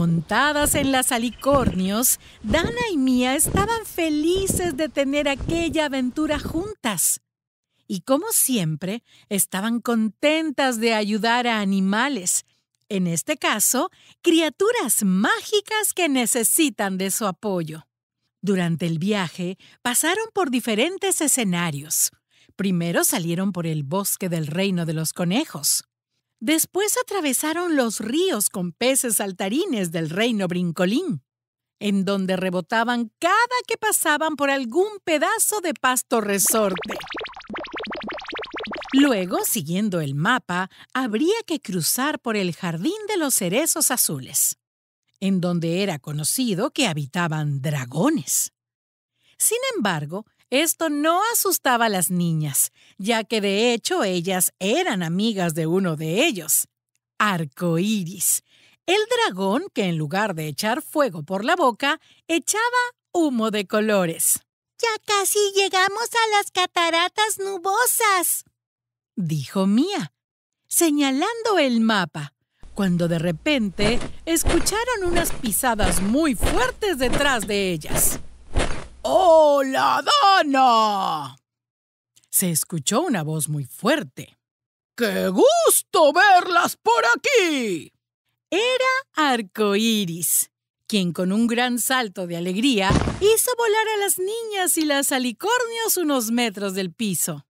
montadas en las alicornios, Dana y Mía estaban felices de tener aquella aventura juntas. Y como siempre, estaban contentas de ayudar a animales, en este caso, criaturas mágicas que necesitan de su apoyo. Durante el viaje, pasaron por diferentes escenarios. Primero salieron por el bosque del reino de los conejos. Después atravesaron los ríos con peces saltarines del reino Brincolín, en donde rebotaban cada que pasaban por algún pedazo de pasto resorte. Luego, siguiendo el mapa, habría que cruzar por el jardín de los cerezos azules, en donde era conocido que habitaban dragones. Sin embargo, esto no asustaba a las niñas, ya que de hecho ellas eran amigas de uno de ellos, Arcoíris, el dragón que en lugar de echar fuego por la boca, echaba humo de colores. Ya casi llegamos a las cataratas nubosas, dijo Mía, señalando el mapa, cuando de repente escucharon unas pisadas muy fuertes detrás de ellas. ¡Hola, ¡No! Se escuchó una voz muy fuerte. ¡Qué gusto verlas por aquí! Era Arcoíris, quien con un gran salto de alegría hizo volar a las niñas y las alicornios unos metros del piso.